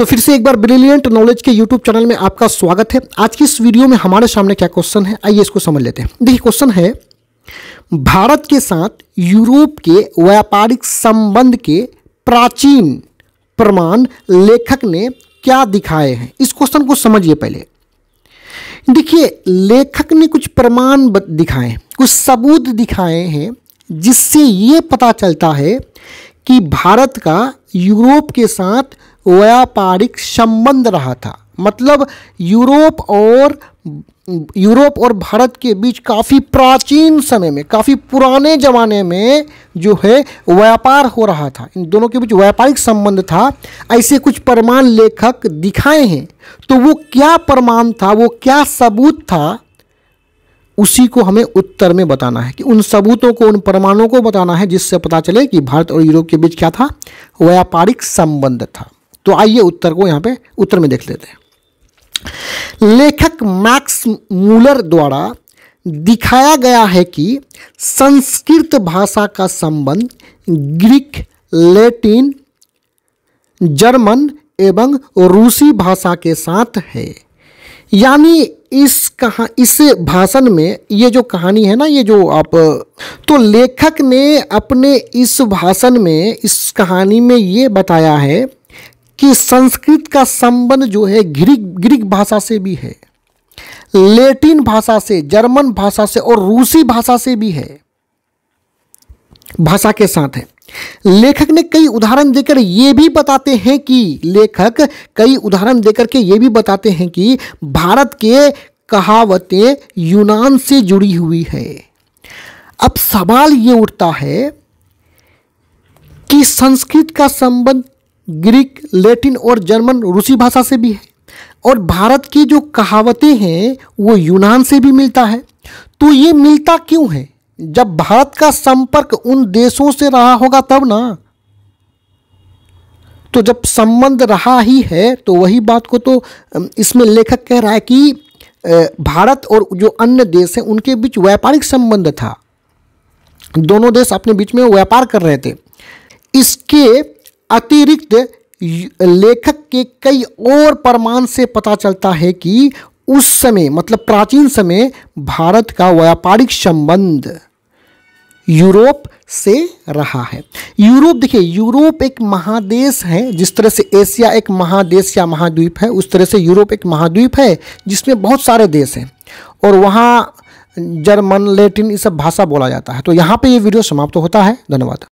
तो फिर से एक बार ब्रिलियंट नॉलेज के यूट्यूब चैनल में आपका स्वागत है आज की इस वीडियो में हमारे सामने क्या क्वेश्चन है आइए इसको समझ लेते हैं देखिए क्वेश्चन है भारत के साथ यूरोप के व्यापारिक संबंध के प्राचीन प्रमाण लेखक ने क्या दिखाए हैं इस क्वेश्चन को समझिए पहले देखिए लेखक ने कुछ प्रमाण दिखाए कुछ सबूत दिखाए हैं जिससे ये पता चलता है कि भारत का यूरोप के साथ व्यापारिक संबंध रहा था मतलब यूरोप और यूरोप और भारत के बीच काफ़ी प्राचीन समय में काफ़ी पुराने ज़माने में जो है व्यापार हो रहा था इन दोनों के बीच व्यापारिक संबंध था ऐसे कुछ प्रमाण लेखक दिखाए हैं तो वो क्या प्रमाण था वो क्या सबूत था उसी को हमें उत्तर में बताना है कि उन सबूतों को उन प्रमाणों को बताना है जिससे पता चले कि भारत और यूरोप के बीच क्या था व्यापारिक संबंध था तो आइए उत्तर को यहाँ पे उत्तर में देख लेते हैं लेखक मैक्स मूलर द्वारा दिखाया गया है कि संस्कृत भाषा का संबंध ग्रीक लैटिन जर्मन एवं रूसी भाषा के साथ है यानी इस कहा इस भाषण में ये जो कहानी है ना ये जो आप तो लेखक ने अपने इस भाषण में इस कहानी में ये बताया है कि संस्कृत का संबंध जो है ग्रीक ग्रीक भाषा से भी है लेटिन भाषा से जर्मन भाषा से और रूसी भाषा से भी है भाषा के साथ है लेखक ने कई उदाहरण देकर यह भी बताते हैं कि लेखक कई उदाहरण देकर के ये भी बताते हैं कि भारत के कहावतें यूनान से जुड़ी हुई है अब सवाल यह उठता है कि संस्कृत का संबंध ग्रीक लैटिन और जर्मन रूसी भाषा से भी है और भारत की जो कहावतें हैं वो यूनान से भी मिलता है तो ये मिलता क्यों है जब भारत का संपर्क उन देशों से रहा होगा तब ना तो जब संबंध रहा ही है तो वही बात को तो इसमें लेखक कह रहा है कि भारत और जो अन्य देश हैं उनके बीच व्यापारिक संबंध था दोनों देश अपने बीच में व्यापार कर रहे थे इसके अतिरिक्त लेखक के कई और प्रमाण से पता चलता है कि उस समय मतलब प्राचीन समय भारत का व्यापारिक संबंध यूरोप से रहा है यूरोप देखिए यूरोप एक महादेश है जिस तरह से एशिया एक महादेश या महाद्वीप है उस तरह से यूरोप एक महाद्वीप है जिसमें बहुत सारे देश हैं और वहाँ जर्मन लेटिन ये सब भाषा बोला जाता है तो यहाँ पे ये वीडियो समाप्त तो होता है धन्यवाद